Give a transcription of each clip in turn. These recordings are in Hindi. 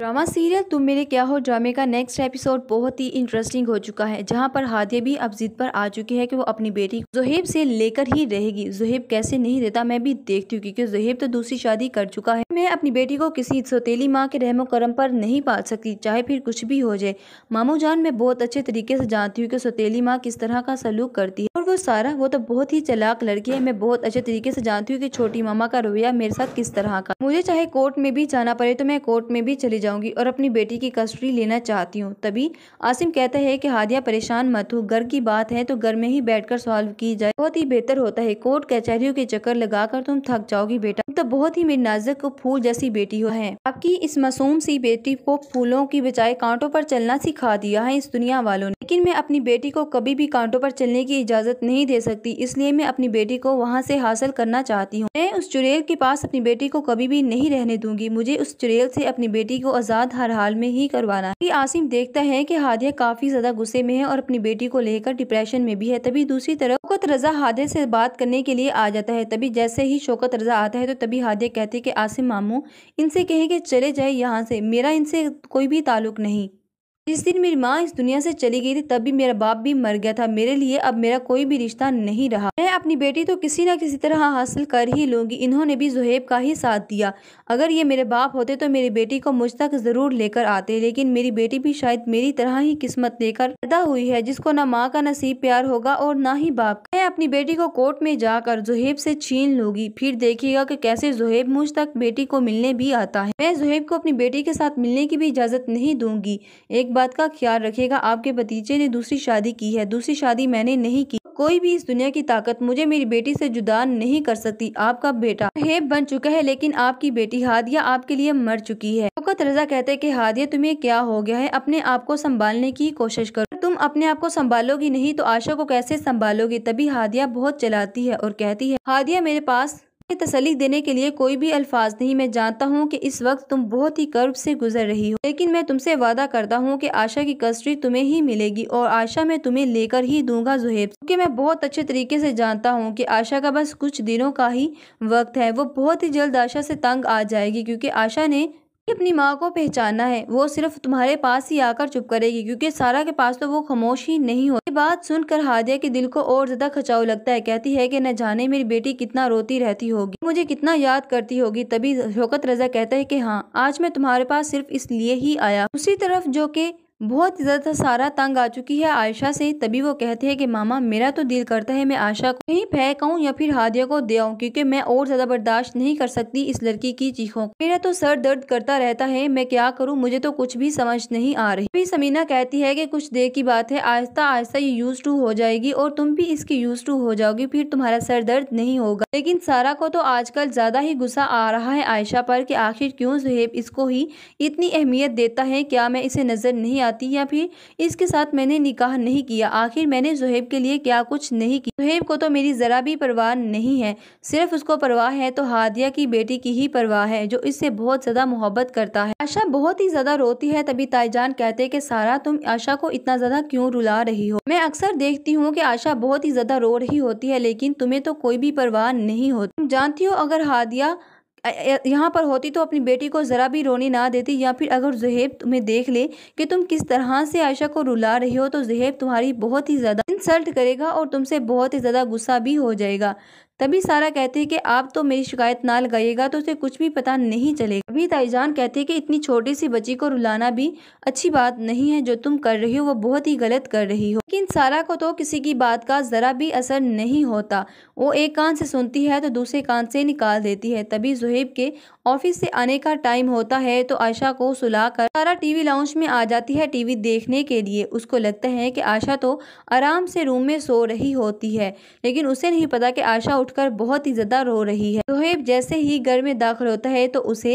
ड्रामा सीरियल तुम मेरे क्या हो ड्रामे का नेक्स्ट एपिसोड बहुत ही इंटरेस्टिंग हो चुका है जहां पर हादिया भी अब जिद पर आ चुकी है कि वो अपनी बेटी जोहेब से लेकर ही रहेगी जोहेब कैसे नहीं देता मैं भी देखती हूँ क्योंकि जोहेब तो दूसरी शादी कर चुका है मैं अपनी बेटी को किसी सौतीली माँ के रहमो करम पर नहीं पाल सकती चाहे फिर कुछ भी हो जाए मामू जान मैं बहुत अच्छे तरीके से जानती हूँ कि सौतीली माँ किस तरह का सलूक करती है और वो सारा वो तो बहुत ही चलाक लड़की है मैं बहुत अच्छे तरीके से जानती हूँ कि छोटी मामा का रवैया मेरे साथ किस तरह का मुझे चाहे कोर्ट में भी जाना पड़े तो मैं कोर्ट में भी चली जाऊँगी और अपनी बेटी की कस्टडी लेना चाहती हूँ तभी आसिम कहता है कि हादिया परेशान मत हो घर की बात है तो घर में ही कर सॉल्व की जाए बहुत ही बेहतर होता है कोर्ट कचहरियों के चक्कर लगाकर तुम थक जाओगी बेटा तो बहुत ही मेरी नाजक को फूल जैसी बेटी हो है आपकी इस मासूम सी बेटी को फूलों की बजाय कांटों पर चलना सिखा दिया है इस दुनिया वालों ने लेकिन मैं अपनी बेटी को कभी भी कांटों पर चलने की इजाज़त नहीं दे सकती इसलिए मैं अपनी बेटी को वहाँ से हासिल करना चाहती हूँ मैं उस चुड़ैल के पास अपनी बेटी को कभी भी नहीं रहने दूंगी मुझे उस चुड़ैल से अपनी बेटी को आज़ाद हर हाल में ही करवाना है आसिम देखता है की हादिया काफ़ी ज़्यादा गुस्से में है और अपनी बेटी को लेकर डिप्रेशन में भी है तभी दूसरी तरफ शौकत रजा हादे से बात करने के लिए आ जाता है तभी जैसे ही शौकत रजा आता है तो तभी हादे कहते कि आसिम मामू इनसे कहें कि चले जाए यहाँ से मेरा इनसे कोई भी ताल्लुक नहीं जिस दिन मेरी माँ इस दुनिया से चली गई थी तब भी मेरा बाप भी मर गया था मेरे लिए अब मेरा कोई भी रिश्ता नहीं रहा मैं अपनी बेटी तो किसी न किसी तरह हासिल कर ही लूंगी इन्होंने भी जुहेब का ही साथ दिया अगर ये मेरे बाप होते तो मेरी बेटी को मुझ तक ज़रूर लेकर आते लेकिन मेरी बेटी भी शायद मेरी तरह ही किस्मत लेकर पैदा हुई है जिसको न माँ का नसीब प्यार होगा और ना ही बाप मैं अपनी बेटी को कोर्ट में जाकर जुहेब से छीन लूंगी फिर देखिएगा की कैसे जुहेब मुझ तक बेटी को मिलने भी आता है मैं जुहेब को अपनी बेटी के साथ मिलने की भी इजाज़त नहीं दूंगी एक बात का ख्याल रखेगा आपके भतीजे ने दूसरी शादी की है दूसरी शादी मैंने नहीं की कोई भी इस दुनिया की ताकत मुझे मेरी बेटी से जुदा नहीं कर सकती आपका बेटा हेब बन चुका है लेकिन आपकी बेटी हादिया आपके लिए मर चुकी है शौकत रजा कहते हैं कि हादिया तुम्हें क्या हो गया है अपने आप को संभालने की कोशिश करो तुम अपने आप को संभालोगी नहीं तो आशा को कैसे संभालोगी तभी हादिया बहुत चलाती है और कहती है हादिया मेरे पास तसली देने के लिए कोई भी अल्फाज नहीं मैं जानता हूँ कि इस वक्त तुम बहुत ही कर्ब से गुजर रही हो लेकिन मैं तुमसे वादा करता हूँ कि आशा की कस्टडी तुम्हें ही मिलेगी और आशा मैं तुम्हें लेकर ही दूंगा जुहेब क्योंकि मैं बहुत अच्छे तरीके से जानता हूँ कि आशा का बस कुछ दिनों का ही वक्त है वो बहुत ही जल्द आशा से तंग आ जाएगी क्योंकि आशा ने अपनी माँ को पहचानना है वो सिर्फ तुम्हारे पास ही आकर चुप करेगी क्योंकि सारा के पास तो वो खामोश ही नहीं हो ये बात सुनकर हादिया के दिल को और ज्यादा खचाव लगता है कहती है कि न जाने मेरी बेटी कितना रोती रहती होगी मुझे कितना याद करती होगी तभी शौकत रजा कहता है कि हाँ आज मैं तुम्हारे पास सिर्फ इसलिए ही आया उसी तरफ जो कि बहुत ज़्यादा सारा तंग आ चुकी है आयशा से तभी वो कहते हैं कि मामा मेरा तो दिल करता है मैं आयशा को कहीं फेंकाऊँ या फिर हादिया को दे आऊँ क्योंकि मैं और ज़्यादा बर्दाश्त नहीं कर सकती इस लड़की की चीखों मेरा तो सर दर्द करता रहता है मैं क्या करूँ मुझे तो कुछ भी समझ नहीं आ रही फिर समीना कहती है कि कुछ देर की बात है आहिस्ता आहिस्ता ये यूज टू हो जाएगी और तुम भी इसकी यूज टू हो जाओगी फिर तुम्हारा सर दर्द नहीं होगा लेकिन सारा को तो आजकल ज़्यादा ही गुस्सा आ रहा है आयशा पर कि आखिर क्यों सुहेब इसको ही इतनी अहमियत देता है क्या मैं इसे नज़र नहीं आती या फिर इसके साथ मैंने निकाह नहीं किया आखिर मैंने जुहेब के लिए क्या कुछ नहीं किया जुहेब को तो मेरी ज़रा भी परवाह नहीं है सिर्फ उसको परवाह है तो हादिया की बेटी की ही परवाह है जो इससे बहुत ज़्यादा मोहब्बत करता है आशा बहुत ही ज़्यादा रोती है तभी ताईजान कहते कि सारा तुम आशा को इतना ज़्यादा क्यों रुला रही हो मैं अक्सर देखती हूँ कि आशा बहुत ही ज़्यादा रो रही होती है लेकिन तुम्हें तो कोई भी परवाह नहीं होती तुम जानती हो अगर हादिया यहाँ पर होती तो अपनी बेटी को ज़रा भी रोनी ना देती या फिर अगर जहेब तुम्हें देख ले कि तुम किस तरह से आयशा को रुला रही हो तो जहेब तुम्हारी बहुत ही ज़्यादा इंसल्ट करेगा और तुमसे बहुत ही ज़्यादा गुस्सा भी हो जाएगा तभी सारा कहती है कि आप तो मेरी शिकायत ना लगाइएगा तो उसे कुछ भी पता नहीं चलेगा अभी ताईजान कहती है कि इतनी छोटी सी बच्ची को रुलाना भी अच्छी बात नहीं है जो तुम कर रही हो वो बहुत ही गलत कर रही हो लेकिन सारा को तो किसी की बात का ज़रा भी असर नहीं होता वो एक कान से सुनती है तो दूसरे कान से निकाल देती है तभी जुहेब के ऑफिस से आने का टाइम होता है तो आयशा को सुला कर सारा टीवी लाउंज में आ जाती है टीवी देखने के लिए उसको लगता है कि आशा तो आराम से रूम में सो रही होती है लेकिन उसे नहीं पता कि आशा उठकर बहुत ही ज़्यादा रो रही है सोहेब जैसे ही घर में दाखिल होता है तो उसे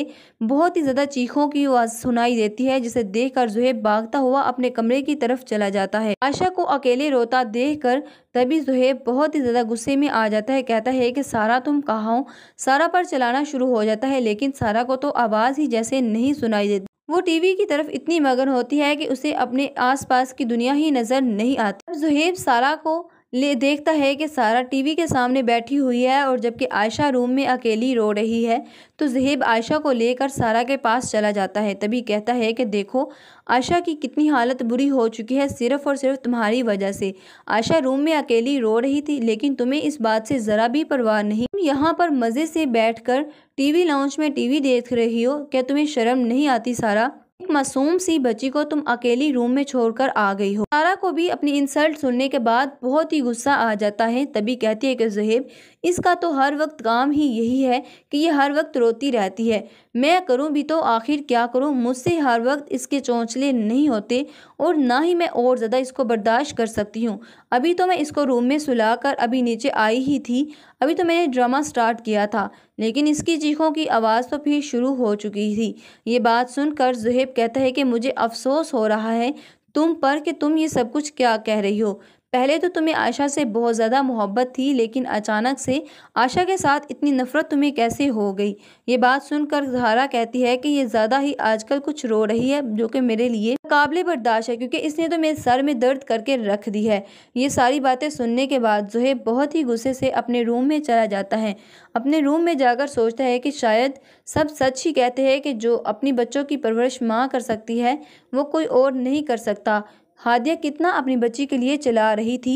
बहुत ही ज़्यादा चीखों की आवाज़ सुनाई देती है जिसे देखकर जुहेब भागता हुआ अपने कमरे की तरफ चला जाता है आशा को अकेले रोता देखकर तभी जुहेब बहुत ही ज़्यादा गुस्से में आ जाता है कहता है कि सारा तुम कहा सारा पर चलाना शुरू हो जाता है लेकिन सारा को तो आवाज़ ही जैसे नहीं सुनाई देती वो टीवी की तरफ इतनी मगन होती है कि उसे अपने आसपास की दुनिया ही नज़र नहीं आती जुहेब सारा को ले देखता है कि सारा टीवी के सामने बैठी हुई है और जबकि आयशा रूम में अकेली रो रही है तो जहेब आयशा को लेकर सारा के पास चला जाता है तभी कहता है कि देखो आयशा की कितनी हालत बुरी हो चुकी है सिर्फ़ और सिर्फ तुम्हारी वजह से आयशा रूम में अकेली रो रही थी लेकिन तुम्हें इस बात से ज़रा भी परवाह नहीं तुम यहाँ पर मज़े से बैठकर टीवी लाउंज में टीवी देख रही हो क्या तुम्हें शर्म नहीं आती सारा एक मासूम सी बच्ची को तुम अकेली रूम में छोड़कर आ गई हो सारा को भी अपनी इंसल्ट सुनने के बाद बहुत ही गुस्सा आ जाता है तभी कहती है कि जहेब इसका तो हर वक्त काम ही यही है कि ये हर वक्त रोती रहती है मैं करूं भी तो आखिर क्या करूं मुझसे हर वक्त इसके चौंचले नहीं होते और ना ही मैं और ज़्यादा इसको बर्दाश्त कर सकती हूं अभी तो मैं इसको रूम में सुला अभी नीचे आई ही थी अभी तो मैंने ड्रामा स्टार्ट किया था लेकिन इसकी चीखों की आवाज़ तो फिर शुरू हो चुकी थी ये बात सुनकर जुहेब कहता है कि मुझे अफसोस हो रहा है तुम पर कि तुम ये सब कुछ क्या कह रही हो पहले तो तुम्हें आयशा से बहुत ज़्यादा मोहब्बत थी लेकिन अचानक से आशा के साथ इतनी नफ़रत तुम्हें कैसे हो गई ये बात सुनकर धारा कहती है कि ये ज़्यादा ही आजकल कुछ रो रही है जो कि मेरे लिए काबिल बर्दाश्त है क्योंकि इसने तो मेरे सर में दर्द करके रख दी है ये सारी बातें सुनने के बाद जोहे बहुत ही गुस्से से अपने रूम में चला जाता है अपने रूम में जाकर सोचता है कि शायद सब सच ही कहते हैं कि जो अपनी बच्चों की परवरिश माँ कर सकती है वो कोई और नहीं कर सकता हादिया कितना अपनी बच्ची के लिए चला रही थी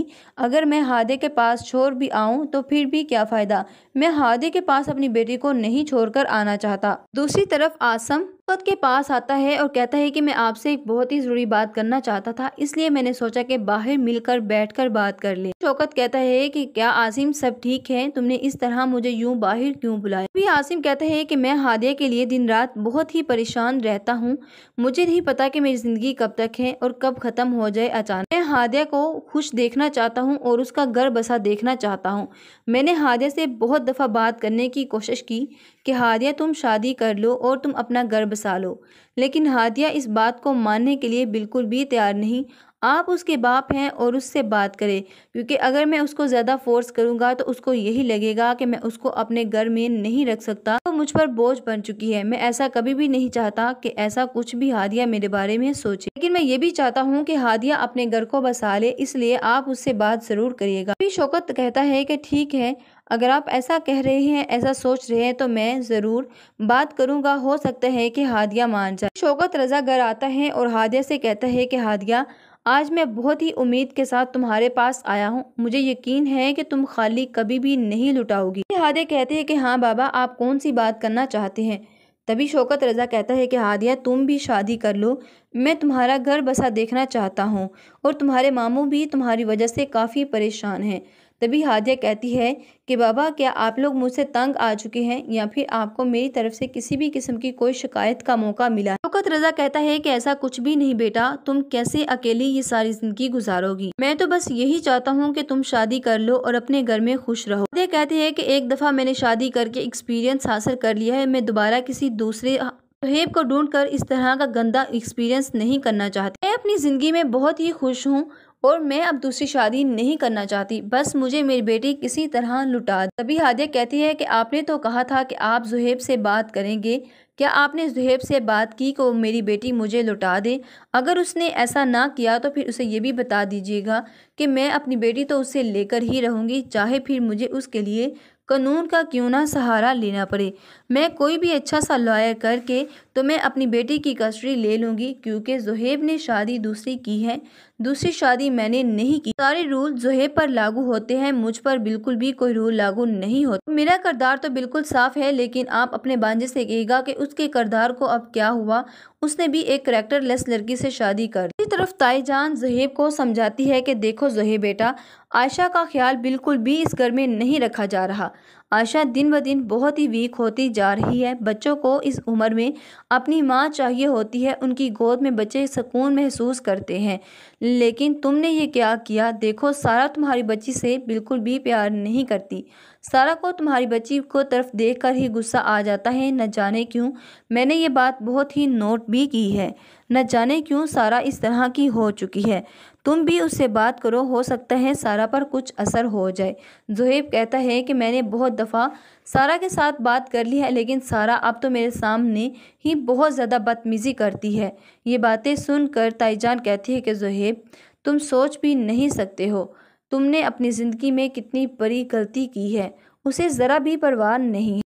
अगर मैं हादे के पास छोड़ भी आऊँ तो फिर भी क्या फ़ायदा मैं हादे के पास अपनी बेटी को नहीं छोड़कर आना चाहता दूसरी तरफ आसम खुद के पास आता है और कहता है कि मैं आपसे एक बहुत ही ज़रूरी बात करना चाहता था इसलिए मैंने सोचा कि बाहर मिलकर कर बात कर ले शौकत कहता है कि क्या आसिम सब ठीक है तुमने इस तरह मुझे यूं बाहर क्यों बुलाया भी आसिम कहता है कि मैं हादिया के लिए दिन रात बहुत ही परेशान रहता हूं मुझे नहीं पता कि मेरी ज़िंदगी कब तक है और कब ख़त्म हो जाए अचानक मैं हादिया को खुश देखना चाहता हूं और उसका घर बसा देखना चाहता हूँ मैंने हादिया से बहुत दफ़ा बात करने की कोशिश की कि हादिया तुम शादी कर लो और तुम अपना घर बसा लो लेकिन हादिया इस बात को मानने के लिए बिल्कुल भी तैयार नहीं आप उसके बाप हैं और उससे बात करें क्योंकि अगर मैं उसको ज़्यादा फोर्स करूँगा तो उसको यही लगेगा कि मैं उसको अपने घर में नहीं रख सकता तो मुझ पर बोझ बन चुकी है मैं ऐसा कभी भी नहीं चाहता कि ऐसा कुछ भी हादिया मेरे बारे में सोचे लेकिन मैं ये भी चाहता हूँ कि हादिया अपने घर को बसा ले इसलिए आप उससे बात ज़रूर करिएगा अभी शौकत कहता है कि ठीक है अगर आप ऐसा कह रहे हैं ऐसा सोच रहे हैं तो मैं ज़रूर बात करूंगा हो सकता है कि हादिया मान जाए शौकत रजा घर आता है और हादिया से कहता है कि हादिया आज मैं बहुत ही उम्मीद के साथ तुम्हारे पास आया हूँ मुझे यकीन है कि तुम खाली कभी भी नहीं लुटाओगी हादे कहते हैं कि हाँ बाबा आप कौन सी बात करना चाहते हैं तभी शौकत रज़ा कहता है कि हादिया तुम भी शादी कर लो मैं तुम्हारा घर बसा देखना चाहता हूँ और तुम्हारे मामू भी तुम्हारी वजह से काफ़ी परेशान हैं तभी हादिया कहती है कि बाबा क्या आप लोग मुझसे तंग आ चुके हैं या फिर आपको मेरी तरफ से किसी भी किस्म की कोई शिकायत का मौका मिला शौकत रजा कहता है कि ऐसा कुछ भी नहीं बेटा तुम कैसे अकेली ये सारी जिंदगी गुजारोगी मैं तो बस यही चाहता हूँ कि तुम शादी कर लो और अपने घर में खुश रहो हादिया कहते हैं कि एक दफ़ा मैंने शादी करके एक्सपीरियंस हासिल कर लिया है मैं दोबारा किसी दूसरे हेब को ढूंढकर इस तरह का गंदा एक्सपीरियंस नहीं करना चाहती मैं अपनी ज़िंदगी में बहुत ही खुश हूँ और मैं अब दूसरी शादी नहीं करना चाहती बस मुझे मेरी बेटी किसी तरह लुटा तभी हादिया कहती है कि आपने तो कहा था कि आप जुहेब से बात करेंगे क्या आपने जुहेब से बात की कि मेरी बेटी मुझे लुटा दे अगर उसने ऐसा ना किया तो फिर उसे ये भी बता दीजिएगा कि मैं अपनी बेटी तो उसे लेकर ही रहूँगी चाहे फिर मुझे उसके लिए कानून का क्यों ना सहारा लेना पड़े मैं कोई भी अच्छा सा लॉयर करके तो मैं अपनी बेटी की कस्टडी ले लूँगी क्योंकि जुहेब ने शादी दूसरी की है दूसरी शादी मैंने नहीं की सारे रूल जुहेब पर लागू होते हैं मुझ पर बिल्कुल भी कोई रूल लागू नहीं होता तो मेरा करदार तो बिल्कुल साफ है लेकिन आप अपने बांझे से कहेगा कि उसके करदार को अब क्या हुआ उसने भी एक लेस लड़की से शादी कर दूसरी तरफ ताईजान जहेब को समझाती है कि देखो जहेब बेटा आयशा का ख्याल बिल्कुल भी इस घर में नहीं रखा जा रहा आशा दिन ब दिन बहुत ही वीक होती जा रही है बच्चों को इस उम्र में अपनी माँ चाहिए होती है उनकी गोद में बच्चे सुकून महसूस करते हैं लेकिन तुमने ये क्या किया देखो सारा तुम्हारी बच्ची से बिल्कुल भी प्यार नहीं करती सारा को तुम्हारी बच्ची को तरफ कर ही गुस्सा आ जाता है न जाने क्यों मैंने ये बात बहुत ही नोट भी की है न जाने क्यों सारा इस तरह की हो चुकी है तुम भी उससे बात करो हो सकता है सारा पर कुछ असर हो जाए जुहेब कहता है कि मैंने बहुत दफ़ा सारा के साथ बात कर ली है लेकिन सारा अब तो मेरे सामने ही बहुत ज़्यादा बदतमीज़ी करती है ये बातें सुनकर ताईजान कहती है कि जुहेब तुम सोच भी नहीं सकते हो तुमने अपनी ज़िंदगी में कितनी बड़ी गलती की है उसे ज़रा भी परवाह नहीं